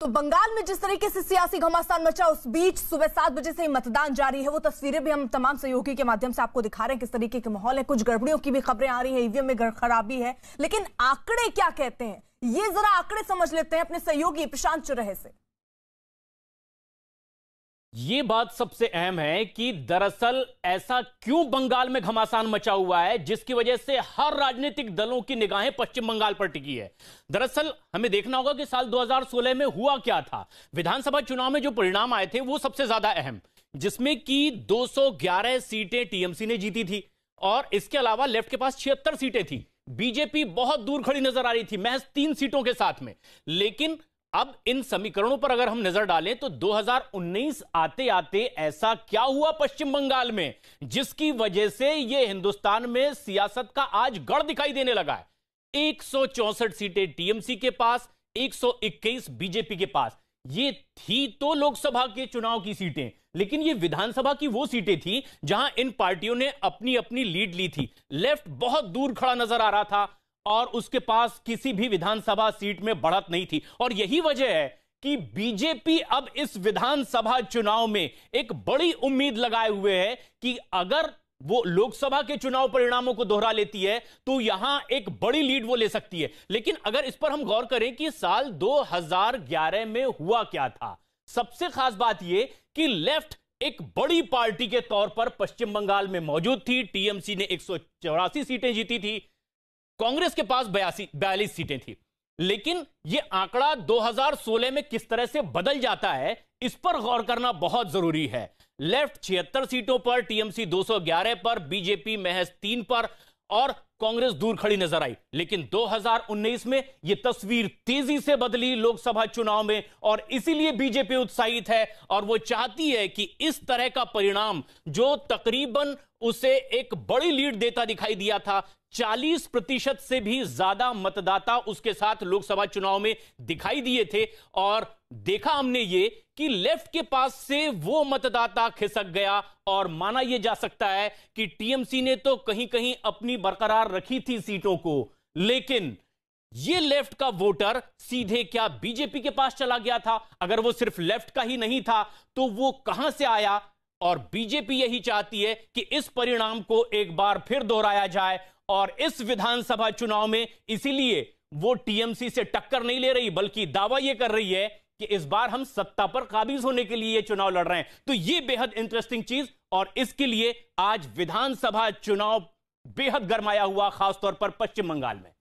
तो बंगाल में जिस तरीके से सियासी घमासान मचा उस बीच सुबह सात बजे से ही मतदान जारी है वो तस्वीरें भी हम तमाम सहयोगी के माध्यम से आपको दिखा रहे हैं किस तरीके के माहौल है कुछ गड़बड़ियों की भी खबरें आ रही है ईवीएम में खराबी है लेकिन आंकड़े क्या कहते हैं ये जरा आंकड़े समझ लेते हैं अपने सहयोगी प्रशांत चुरहे से ये बात सबसे अहम है कि दरअसल ऐसा क्यों बंगाल में घमासान मचा हुआ है जिसकी वजह से हर राजनीतिक दलों की निगाहें पश्चिम बंगाल पर टिकी है दरअसल हमें देखना होगा कि साल 2016 में हुआ क्या था विधानसभा चुनाव में जो परिणाम आए थे वो सबसे ज्यादा अहम जिसमें कि 211 सीटें टीएमसी ने जीती थी और इसके अलावा लेफ्ट के पास छिहत्तर सीटें थी बीजेपी बहुत दूर खड़ी नजर आ रही थी महज तीन सीटों के साथ में लेकिन अब इन समीकरणों पर अगर हम नजर डालें तो 2019 आते आते ऐसा क्या हुआ पश्चिम बंगाल में जिसकी वजह से यह हिंदुस्तान में सियासत का आज गढ़ दिखाई देने लगा है एक सीटें टीएमसी के पास 121 बीजेपी के पास ये थी तो लोकसभा के चुनाव की सीटें लेकिन ये विधानसभा की वो सीटें थी जहां इन पार्टियों ने अपनी अपनी लीड ली थी लेफ्ट बहुत दूर खड़ा नजर आ रहा था और उसके पास किसी भी विधानसभा सीट में बढ़त नहीं थी और यही वजह है कि बीजेपी अब इस विधानसभा चुनाव में एक बड़ी उम्मीद लगाए हुए है कि अगर वो लोकसभा के चुनाव परिणामों को दोहरा लेती है तो यहां एक बड़ी लीड वो ले सकती है लेकिन अगर इस पर हम गौर करें कि साल 2011 में हुआ क्या था सबसे खास बात यह कि लेफ्ट एक बड़ी पार्टी के तौर पर पश्चिम बंगाल में मौजूद थी टीएमसी ने एक सीटें जीती थी कांग्रेस के पास बयासी बयालीस सीटें थी लेकिन यह आंकड़ा 2016 में किस तरह से बदल जाता है इस पर गौर करना बहुत जरूरी है लेफ्ट छिहत्तर सीटों पर टीएमसी 211 पर बीजेपी महज तीन पर और कांग्रेस दूर खड़ी नजर आई लेकिन 2019 में यह तस्वीर तेजी से बदली लोकसभा चुनाव में और इसीलिए बीजेपी उत्साहित है और वो चाहती है कि इस तरह का परिणाम जो तकरीबन उसे एक बड़ी लीड देता दिखाई दिया था 40 प्रतिशत से भी ज्यादा मतदाता उसके साथ लोकसभा चुनाव में दिखाई दिए थे और देखा हमने ये कि लेफ्ट के पास से वो मतदाता खिसक गया और माना यह जा सकता है कि टीएमसी ने तो कहीं कहीं अपनी बरकरार रखी थी सीटों को लेकिन ये लेफ्ट का वोटर सीधे क्या बीजेपी के पास चला गया था अगर वो सिर्फ लेफ्ट का ही नहीं था तो वो कहां से आया और बीजेपी यही चाहती है कि इस परिणाम को एक बार फिर दोहराया जाए और इस विधानसभा चुनाव में इसीलिए वो टीएमसी से टक्कर नहीं ले रही बल्कि दावा यह कर रही है कि इस बार हम सत्ता पर काबिज होने के लिए चुनाव लड़ रहे हैं तो यह बेहद इंटरेस्टिंग चीज और इसके लिए आज विधानसभा चुनाव बेहद गरमाया हुआ खासतौर पर पश्चिम बंगाल में